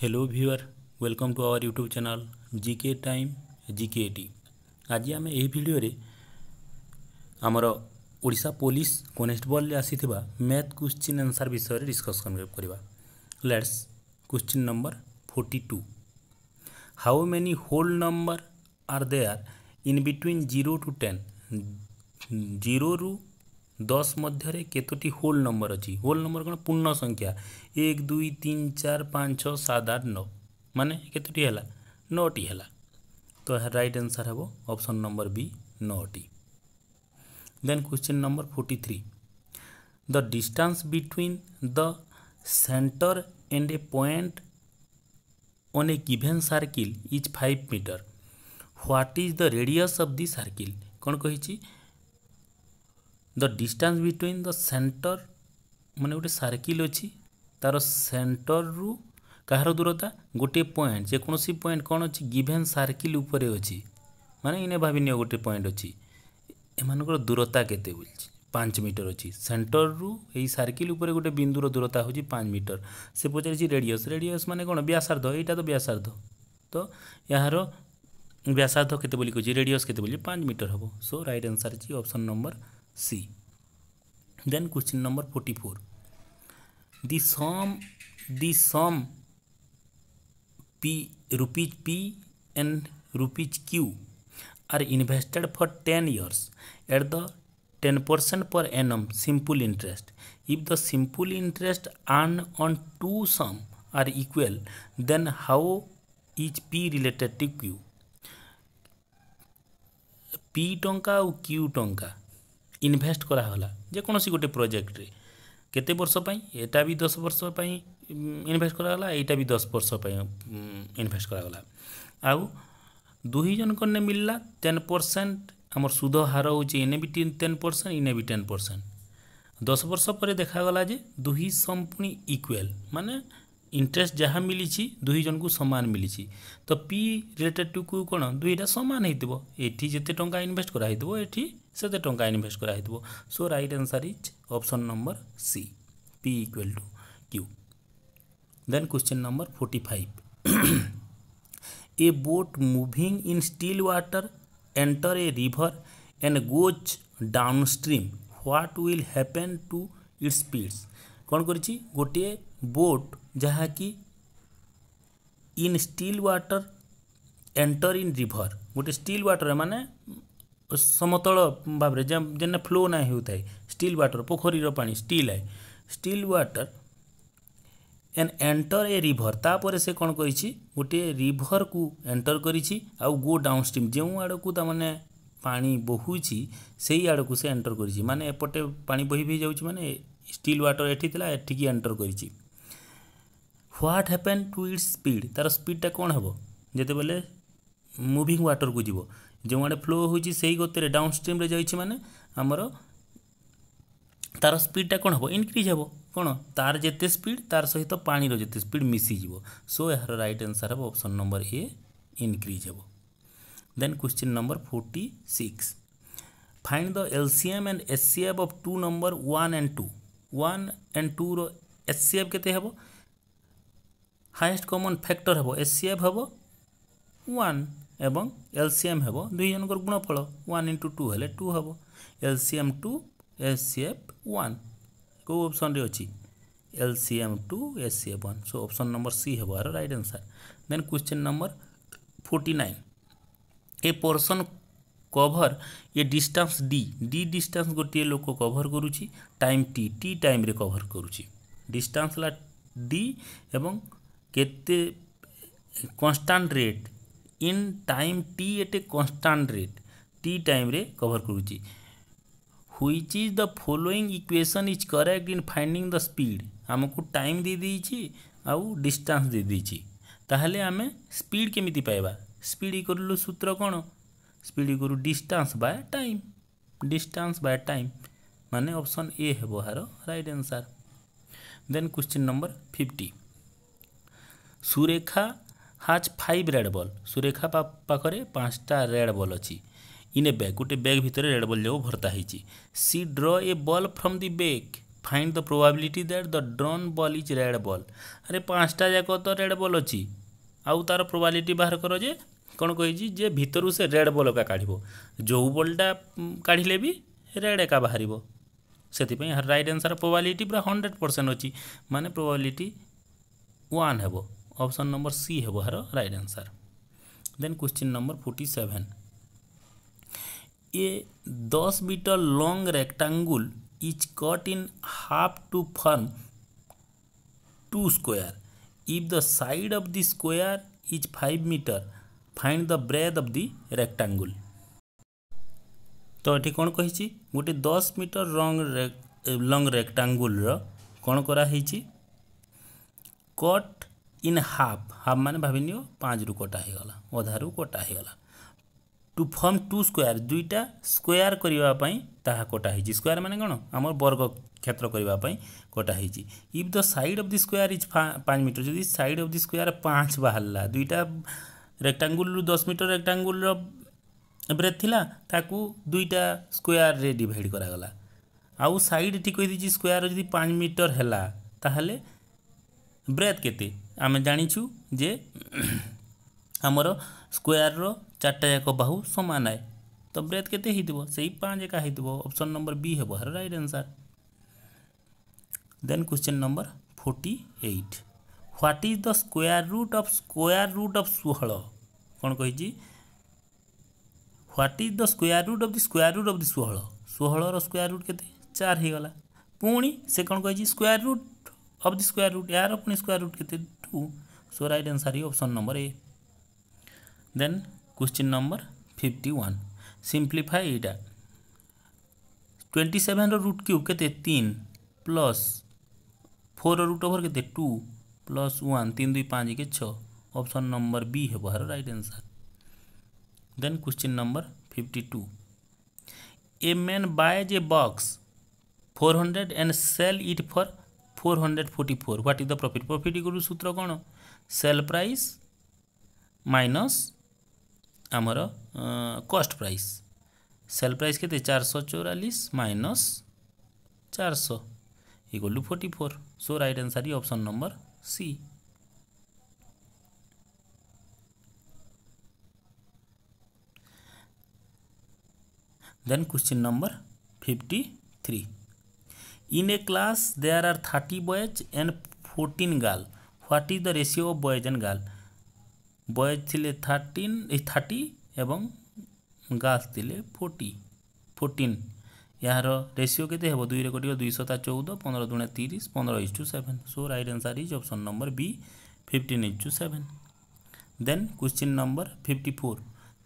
Hello viewer welcome to our YouTube channel GK time GK এটি আজ আমি এই ভিডিওরে আমার ওড়িশা পুলিশ কনস্টেবলরে আসিথিবা ম্যাথ কোশ্চিন আনসার বিষয়ে ডিসকশন করিবা let's question number 42 how many whole number are there in between 0 to 10 0 রু দশ মধ্যে কতটি হোল নম্বর অছি হোল নম্বর কোণ পূর্ণ সংখ্যা এক দুই তিন চার পাঁচ ছ সাত আট নৌ মানে কতটি হল নটি হল তো রাইট আনসার হব অপশন নম্বর বি নটি then question number forty three the distance between the centre and a point on a given circle is five metre what is the radius of the circle कौन कही the distance between the centre ମାନେ ଗୋଟେ circle ଅଛି ତା'ର ସେଣ୍ଟରରୁ କାହାର ଦୂରତା ଗୋଟିଏ point ଯେକୌଣସି ପଏଣ୍ଟ କ'ଣ ଅଛି ଗିଭେନ୍ ସାର୍କିଲ୍ ଉପରେ ଅଛି ମାନେ ଏଇନେ ଭାବିନିଅ ଗୋଟେ ପଏଣ୍ଟ ଅଛି ଏମାନଙ୍କର ଦୂରତା କେତେ ବୋଲିଛି ପାଞ୍ଚ ମିଟର ଅଛି ସେଣ୍ଟରରୁ ଏଇ ସାର୍କିଲ୍ ଉପରେ ଗୋଟେ ବିନ୍ଦୁର ଦୂରତା ହେଉଛି ପାଞ୍ଚ ମିଟର ସେ ପଚାରିଛି ରେଡ଼ିୟସ୍ ରେଡ଼ିୟସ୍ ମାନେ କ'ଣ ବ୍ୟାସାର୍ଦ୍ଧ ଏଇଟା ତ ବ୍ୟାସାର୍ଦ୍ଧ ତ ଏହାର ବ୍ୟାସାର୍ଦ୍ଧ କେତେ ବୋଲି କହୁଛି ରେଡ଼ିୟସ୍ କେତେ ବୋଲି ପାଞ୍ଚ ମିଟର ହେବ ସୋ ରାଇଟ୍ ଆନ୍ସର୍ ଅଛି option number C then question number forty four the sum P rupees P and rupees Q are invested for ten years at the ten percent per annum simple interest if the simple interest earn on two sum are equal then how is P related to Q P टा Q time invest କରାଗଲା ଯେକୌଣସି ଗୋଟେ ପ୍ରୋଜେକ୍ଟରେ କେତେ ବର୍ଷ ପାଇଁ ଏଇଟା ବି ଦଶ ବର୍ଷ ପାଇଁ ଇନଭେଷ୍ଟ କରାଗଲା ଏଇଟା ବି ଦଶ ବର୍ଷ ପାଇଁ ଇନଭେଷ୍ଟ କରାଗଲା ଆଉ ଦୁଇ ଜଣଙ୍କ ନେ ମିଳିଲା ଟେନ୍ ପରସେଣ୍ଟ ଆମର ସୁଧ ହାର ହେଉଛି ଏନେ ବି ଟେନ୍ ପରସେଣ୍ଟ ଇନେ ବି ଟେନ୍ ପରସେଣ୍ଟ ଦଶ ବର୍ଷ ପରେ ଦେଖାଗଲା ଯେ ଦୁହି ସମ୍ ପୁଣି ଇକ୍ୱାଲ୍ ମାନେ ইন্টরেস্ট যাহা মিলিছি দুই জনকু সমান মিলিছি তো পি রিলেটেড টু কু কোণ দুইটা সমান হয়েথিব এটি যেতে টঙ্কা ইনভেস্ট করা হয়েথিব এটি সেতে টঙ্কা ইনভেস্ট করা হয়েথিব so right answer is option number C P equal to Q then question number forty five a boat moving in still water enter a river and goes downstream what will happen to its speeds कौन कर गोटे boat जहाँ कि in still water enter in river गोटे still water मानने समतल भाव जेने फ्लो ना होता है स्टिल वाटर पोखरीर पा स्टिल है still water an enter a river तापर से कौन कर गोटे रिभर को एंटर करो डाउन स्ट्रीम जो आड़ को मैंने पा बहुची से आड़ को से एंटर करपटे पा बही बही जाने स्टिल वाटर एटी थी एटी एंटर कर what happen to its speed ତା'ର ସ୍ପିଡ଼୍ଟା କ'ଣ ହେବ ଯେତେବେଳେ ମୁଭିଂ ୱାଟର୍କୁ ଯିବ ଯେଉଁଆଡ଼େ ଫ୍ଲୋ ହେଉଛି ସେଇ ଗତିରେ ଡାଉନ୍ ଷ୍ଟ୍ରିମ୍ରେ ଯାଇଛି ମାନେ ଆମର ତା'ର ସ୍ପିଡ଼୍ଟା କ'ଣ ହେବ ଇନକ୍ରିଜ୍ ହେବ କ'ଣ ତା'ର ଯେତେ ସ୍ପିଡ଼୍ ତା'ର ସହିତ ପାଣିର ଯେତେ ସ୍ପିଡ଼୍ ମିଶିଯିବ ସୋ ଏହାର ରାଇଟ୍ ଆନ୍ସର୍ ହେବ ଅପସନ୍ ନମ୍ବର ଏ ଇନକ୍ରିଜ୍ ହେବ then question number forty six find the LCM and HCF of two number one and two one and ଟୁର ଏସ୍ସିଏଫ୍ କେତେ ହେବ হাইয়েস্ট কমন ফ্যাক্টর হব এসিএফ হব one এবং LCM হব দুই জনকর গুণফল ওয়ান ইন্টু টু হলে টু হব এলসিএম টু এসিএফ ওয়ান কেউ অপসনরে অছি LCM two HCF one so option number C হব আর right answer then question number forty nine a person cover ये डिस्टान्स डी डी डिस्टान्स गोटे लोक कभर करुच्ची टाइम टी टी टाइम रे cover करुच्ची डिस्टान्स ला डी एवं केते constant rate in time T at a constant rate T time रे कभर करुच्ची which is the following equation is correct in finding the speed आमको time दे देदेची आउ डिस्टेंस दे देदेची ताहले आम स्पीड केमी पाइबा स्पीड इक्वल सूत्र कौन speed equal distance by time distance by time माने ऑप्शन ए है हार right answer then question number fifty Surekha has five red ball Surekha ପାଖରେ ପାଞ୍ଚଟା ରେଡ଼୍ ବଲ୍ ଅଛି ଇନ୍ ଏ ବ୍ୟାଗ୍ ଗୋଟେ ବ୍ୟାଗ୍ ଭିତରେ ରେଡ଼୍ ବଲ୍ ଯାକ ଭର୍ତ୍ତା ହେଇଛି she draw a ball from the bag find the probability that the drawn ball is red ball ଆରେ ପାଞ୍ଚଟା ଯାକ ତ ରେଡ଼୍ ବଲ୍ ଅଛି ଆଉ ତା'ର ପ୍ରୋବାବିଲିଟି ବାହାର କର ଯେ କ'ଣ କହିଛି ଯେ ଭିତରୁ ସେ ରେଡ଼୍ ବଲ୍ ଏକା କାଢ଼ିବ ଯେଉଁ ବଲ୍ଟା କାଢ଼ିଲେ ବି ରେଡ଼୍ ଏକା ବାହାରିବ ସେଥିପାଇଁ ରାଇଟ୍ ଆନ୍ସର୍ ପ୍ରୋବାବିଲିଟି ପୁରା ହଣ୍ଡ୍ରେଡ଼ ପରସେଣ୍ଟ ଅଛି ମାନେ ପ୍ରୋବାବିଲିଟି ୱାନ୍ ହେବ ऑप्शन नंबर सी हे वो है right answer then question number forty seven a दस metre long rectangle is cut in half to form two square if the side of the square is five metre find the breadth of the rectangle तो ये कौन कही गोटे दस metre lung lung रेक्टेंगुल रण कराई cut in half half माने भाबिनियो पाँच रु कटा होगा अधा रु कटा होगा टू फर्म टू स्क्वयर दुईटा स्क्वयर करने ताहा कटा हो स्क्वयर माने कौन आम वर्ग क्षेत्र करने कटा if the side of the square is पाँच मीटर जदि साइड अफ दि स्क्वयर पाँच बाहर दुईटा रेक्टांगुल दस मीटर रेक्टांगुल ब्रेथ थिला ताकू दुईटा स्क्वयर रे डिवाइड करा आउ साइड टी कही स्क्वयर जदि पाँच मीटर है ब्रेथ के आम जाचु जे आमर स्क्वेयर रारटा जाक बाहू सामान आए तो ब्रेथ के पाँच एका होप्शन नंबर बी हे right answer then question number forty eight what is the square root of square root of षोह कौन कही what is the square root of the square root of the षोह षोह square root के चार होगा पुणी से कौन कही square root of the square root यार अपन स्क्वायर रूट कितने टू सो राइट आंसर ही option number A then question number fifty one simplify it twenty seven root cube के तीन प्लस फोर रूट ओवर के टू प्लस वन तीन दुई पाँच के छः ऑप्शन नंबर बी है हर right answer then question number fifty two a man buy a box four hundred and sell it for four hundred forty four what is the profit profit equal सूत्र कौन sale price minus आमर cost price sale price के चार सौ चौरालीस minus चार सौ equal to forty four so right answer option number C question number fifty three In a class, there are 30 boys and 14 girls. What is the ratio of boys and girls? Boys ছিলে thirteen এই thirty এবং girls ଥିଲେ forty fourteen ଏହାର ratio କେତେ ହେବ ଦୁଇରେ କଟିବ ଦୁଇଶହ ତା ଚଉଦ ପନ୍ଦର ଦୁଣେ ତିରିଶ ପନ୍ଦର each to seven so right answer is option number B fifteen each to seven then question number fifty four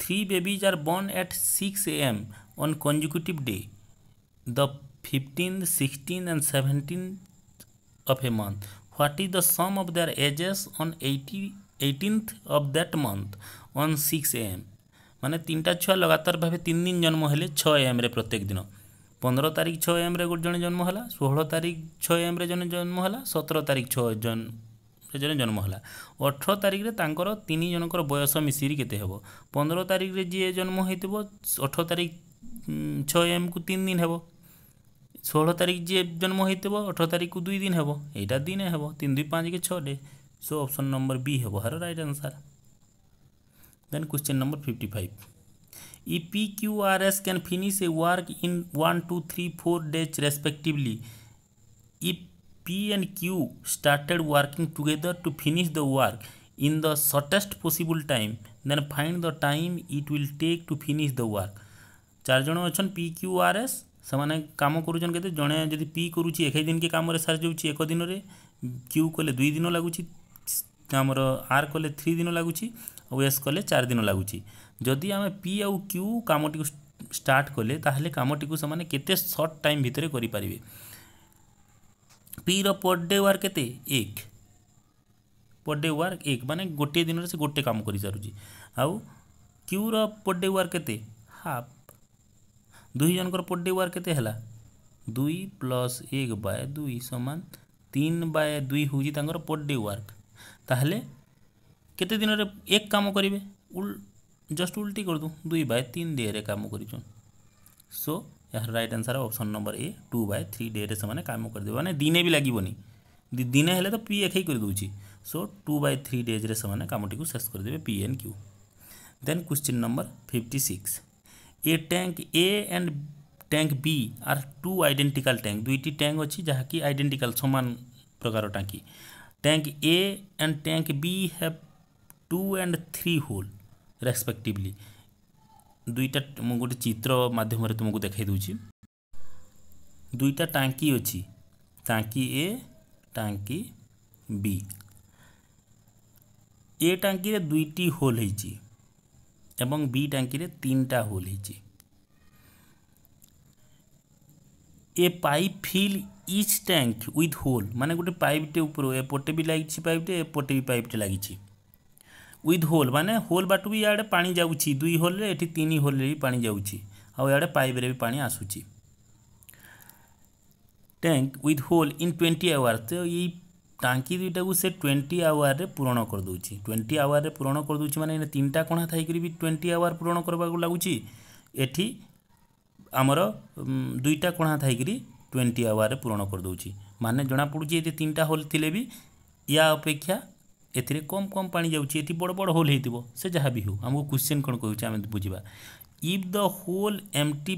three babies are born at six A M on consecutive day the 15, 16 and 17 of a month. What is the sum of their ages on 80, 18th of that month on 6 am? মানে তিনটা ছুয়া লগাতার ভাবে তিন দিন জন্ম হলে ছ এমরে প্রত্যেক দিন পনেরো তারিখ ছ এমরে জনে জন্ম হলা ষোহল তারিখ ছ এমরে জনে জন্ম হলা সতেরো তারিখ ছ জন ଜଣେ ଜନ୍ମ ହେଲା ଅଠର ତାରିଖରେ ତାଙ୍କର ତିନି ଜଣଙ୍କର ବୟସ ମିଶିରି କେତେ ହେବ ପନ୍ଦର ତାରିଖରେ ଯିଏ ଜନ୍ମ ହୋଇଥିବ ଅଠର ତାରିଖ ଛଅ ଏମ୍କୁ ତିନି ଦିନ ହେବ षोह तारीख जे जन्म होते है अठर तारीख को दुई दिन हे यहाँ दिन हे तीन दुई पाँच के छे सो ऑप्शन नंबर बी हे हर right answer then question number fifty five E P Q R S can finish a work in one two three four days respectively if P and Q started working together to finish the work in the shortest possible time then find the time it will take to finish the work चारज अच्छे P Q R S ସେମାନେ କାମ କରୁଛନ୍ କେତେ ଜଣେ ଯଦି P କରୁଛି ଏକୋଇଶ ଦିନକେ କାମରେ ସାରି ଯାଉଛି ଏକ ଦିନରେ କ୍ୟୁ କଲେ ଦୁଇ ଦିନ ଲାଗୁଛି ଆମର ଆର୍ କଲେ ଥ୍ରୀ ଦିନ ଲାଗୁଛି ଆଉ ଏସ୍ କଲେ ଚାରି ଦିନ ଲାଗୁଛି ଯଦି ଆମେ ପି ଆଉ କ୍ୟୁ କାମଟିକୁ ଷ୍ଟାର୍ଟ କଲେ ତାହେଲେ କାମଟିକୁ ସେମାନେ କେତେ ସର୍ଟ ଟାଇମ୍ ଭିତରେ କରିପାରିବେ ପିର ପର୍ ଡେ ୱାର୍ କେତେ ଏକ ପର୍ ଡେ ୱାର୍କ ଏକ ମାନେ ଗୋଟିଏ ଦିନରେ ସେ ଗୋଟେ କାମ କରିସାରୁଛି ଆଉ କ୍ୟୁର ପର୍ ଡେ ୱାର୍କ କେତେ ହାଫ୍ दुई जन पड्डेवार वार के दुई प्लस एक बाय दुई समान तीन बाय दुई हूँ तर वार्क ताल व्वर्क दिन रे एक कम करेंगे उल जस्ट उल्टी कर दूँ दुई बाय तीन डे कम कर सो यार right answer option number A two by three day से कम करदे मैंने दिने भी लगे नहीं दिने हेले तो पी एख करदे सो टू बाय थ्री डेज्रे से कमटी शेष करदे P and Q then question number fifty six a tank A and tank B are two identical tank दुईट टैंक अच्छी जहाँकि आइडेंटिकाल सामान प्रकार टाँकी tank A and tank B have two and three hole respectively दुईटा मुझे गोटे चित्र मध्यम तुमको देखा दूसरी दुईटा टाँकी अच्छी टाँकी ए टाँकी बी ए टाँकी दुईट होल होती ଏବଂ ବି ଟାଙ୍କିରେ ତିନିଟା ହୋଲ୍ ହେଇଛି a pipe fill each tank with hole ମାନେ ଗୋଟେ ପାଇପ୍ଟେ ଉପରୁ ଏପଟେ ବି ଲାଗିଛି ପାଇପ୍ଟେ ଏପଟେ ବି ପାଇପ୍ଟେ ଲାଗିଛି ୱିଥ୍ ହୋଲ୍ ମାନେ ହୋଲ୍ ବାଟୁ ବି ଇଆଡ଼େ ପାଣି ଯାଉଛି ଦୁଇ ହୋଲ୍ରେ ଏଠି ତିନି ହୋଲ୍ରେ ବି ପାଣି ଯାଉଛି ଆଉ ଇଆଡ଼େ ପାଇପ୍ରେ ବି ପାଣି ଆସୁଛି tank with hole in twenty hours ତ ଏଇ ଟାଙ୍କି ଦୁଇଟାକୁ ସେ ଟ୍ୱେଣ୍ଟି ଆୱାରରେ ପୂରଣ କରିଦେଉଛି ଟ୍ୱେଣ୍ଟି ଆୱାରରେ ପୂରଣ କରିଦେଉଛି ମାନେ ଏଇନା ତିନିଟା କଣା ଥାଇକରି ବି ଟ୍ୱେଣ୍ଟି ଆୱାର ପୂରଣ କରିବାକୁ ଲାଗୁଛି ଏଠି ଆମର ଦୁଇଟା କଣା ଥାଇକରି ଟ୍ୱେଣ୍ଟି ଆୱାରରେ ପୂରଣ କରିଦେଉଛି ମାନେ ଜଣାପଡ଼ୁଛି ଏଠି ତିନିଟା ହୋଲ୍ ଥିଲେ ବି ୟା ଅପେକ୍ଷା ଏଥିରେ କମ୍ କମ୍ ପାଣି ଯାଉଛି ଏଠି ବଡ଼ ବଡ଼ ହୋଲ୍ ହେଇଥିବ ସେ ଯାହା ବି ହେଉ ଆମକୁ କ୍ୱେଶ୍ଚିନ୍ କ'ଣ କହୁଛି ଆମେ ବୁଝିବା if the hole empty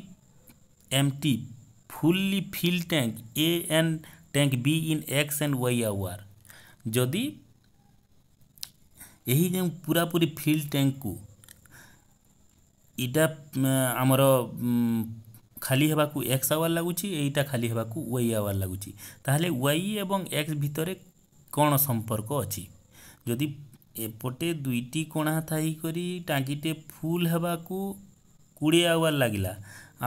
empty fully fill tank A and tank B in X and Y hour ଯଦି ଏହି ଯେଉଁ ପୁରାପୁରି ଫିଲ୍ ଟ୍ୟାଙ୍କକୁ ଏଇଟା ଆମର ଖାଲି ହେବାକୁ ଏକ୍ସ ଆୱାର ଲାଗୁଛି ଏଇଟା ଖାଲି ହେବାକୁ ୱାଇ ଆୱାର ଲାଗୁଛି ତାହେଲେ ୱାଇ ଏବଂ ଏକ୍ସ ଭିତରେ କ'ଣ ସମ୍ପର୍କ ଅଛି ଯଦି ଏପଟେ ଦୁଇଟି କଣା ଥାଇକରି ଟାଙ୍କିଟେ ଫୁଲ୍ ହେବାକୁ କୋଡ଼ିଏ ଆୱାର ଲାଗିଲା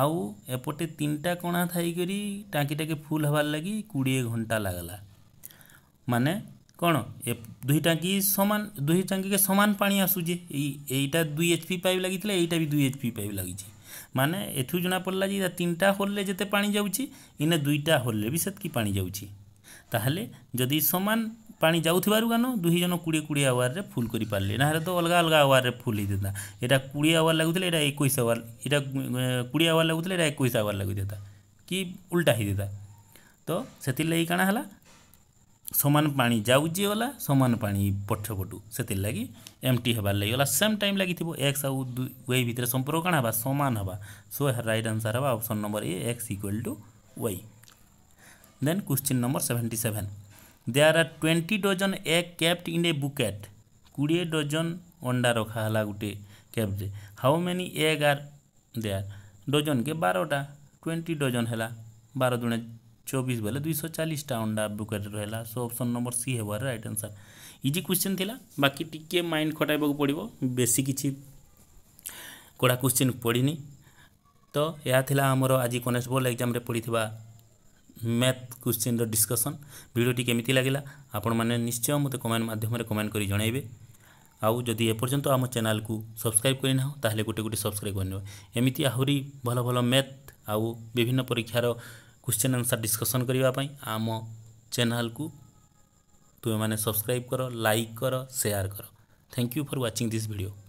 ଆଉ ଏପଟେ ତିନିଟା କଣା ଥାଇକରି ଟାଙ୍କିଟାକେ ଫୁଲ୍ ହେବାର୍ ଲାଗି କୋଡ଼ିଏ ଘଣ୍ଟା ଲାଗ୍ଲା ମାନେ କ'ଣ ଦୁଇ ଟାଙ୍କି ସମାନ ଦୁଇ ଟାଙ୍କିକେ ସମାନ ପାଣି ଆସୁଛେ ଏଇ ଏଇଟା ଦୁଇ ଏଚ୍ ପି ପାଇପ୍ ଲାଗିଥିଲା ଏଇଟା ବି ଦୁଇ ଏଚ୍ ପି ପାଇପ୍ ଲାଗିଛି ମାନେ ଏଠୁ ଜଣା ପଡ଼ିଲା ଯେ ତିନିଟା ହୋଲ୍ରେ ଯେତେ ପାଣି ଯାଉଛି ଇନେ ଦୁଇଟା ହୋଲ୍ରେ ବି ସେତିକି ପାଣି ଯାଉଛି ତାହେଲେ ଯଦି ସମାନ ପାଣି ଯାଉଥିବାରୁ କାନ ଦୁଇ ଜଣ କୋଡ଼ିଏ କୋଡ଼ିଏ ଆୱାରରେ ଫୁଲ୍ କରିପାରିଲେ ନାହେଲେ ତ ଅଲଗା ଅଲଗା ଆୱାରରେ ଫୁଲ୍ ହେଇଥାନ୍ତା ଏଇଟା କୋଡ଼ିଏ ଆୱାର ଲାଗୁଥିଲେ ଏଇଟା ଏକୋଇଶ ଆୱାର ଏଇଟା କୋଡ଼ିଏ ଆୱାର ଲାଗୁଥିଲେ ଏଇଟା ଏକୋଇଶ ଆୱାର ଲାଗୁଥାନ୍ତା କି ଉଲ୍ଟା ହେଇଥାନ୍ତା ତ ସେଥିର୍ଲାଗି କାଣା ହେଲା ସମାନ ପାଣି ଯାଉଛି ଗଲା ସମାନ ପାଣି ପଛ ପଟୁ ସେଥିର୍ଲାଗି ଏମ୍ଟି ହେବାର୍ ଲାଗି ଗଲା ସେମ୍ ଟାଇମ୍ ଲାଗିଥିବ ଏକ୍ସ ଆଉ ୱାଇ ଭିତରେ ସମ୍ପର୍କ କାଣା ହେବା ସମାନ ହେବା ସୋ ରାଇଟ୍ ଆନ୍ସର୍ ହେବା option number A X equal to Y then question number seventy seven there are twenty dozen egg kept in a bucket କୋଡ଼ିଏ ଡଜନ୍ ଅଣ୍ଡା ରଖା ହେଲା ଗୋଟେ କେପ୍ରେ how many egg are there ଡଜନ୍କେ ବାରଟା ଟ୍ୱେଣ୍ଟି ଡଜନ୍ ହେଲା ବାର ଦୁଣେ ଚବିଶ ବେଲେ ଦୁଇଶହ ଚାଳିଶଟା ଅଣ୍ଡା ବୁକେଟ୍ ରହିଲା ସୋ ଅପସନ୍ ନମ୍ବର ସି ହେବାର ରାଇଟ୍ ଆନ୍ସର୍ ଇଜି କ୍ୱେଶ୍ଚିନ୍ ଥିଲା ବାକି ଟିକିଏ ମାଇଣ୍ଡ ଖଟାଇବାକୁ ପଡ଼ିବ ବେଶୀ କିଛି କଡ଼ା କ୍ୱେଶ୍ଚିନ୍ ପଡ଼ିନି ତ ଏହା ଥିଲା ଆମର ଆଜି କନେଷ୍ଟବଲ୍ ଏକ୍ଜାମ୍ରେ ପଡ଼ିଥିବା ম্যাথ କୋଶ୍ଚିନ୍ର ଡିସ୍କସନ୍ ଭିଡ଼ିଓଟି କେମିତି ଲାଗିଲା ଆପଣମାନେ ନିଶ୍ଚୟ ମୋତେ କମେଣ୍ଟ ମାଧ୍ୟମରେ କମେଣ୍ଟ କରି ଜଣାଇବେ ଆଉ ଯଦି ଏପର୍ଯ୍ୟନ୍ତ ଆମ ଚ୍ୟାନେଲ୍କୁ ସବସ୍କ୍ରାଇବ୍ କରିନାହୁଁ ତାହେଲେ ଗୋଟେ ଗୋଟେ ସବସ୍କ୍ରାଇବ୍ କରିନେବେ ଏମିତି ଆହୁରି ଭଲ ଭଲ ମ୍ୟାଥ୍ ଆଉ ବିଭିନ୍ନ ପରୀକ୍ଷାର କୋଶ୍ଚିନ୍ ଆନ୍ସର୍ ଡିସ୍କସନ୍ କରିବା ପାଇଁ ଆମ ଚ୍ୟାନେଲ୍କୁ ତୁମେମାନେ ସବସ୍କ୍ରାଇବ୍ କର ଲାଇକ୍ କର ସେୟାର କର thank you for watching this video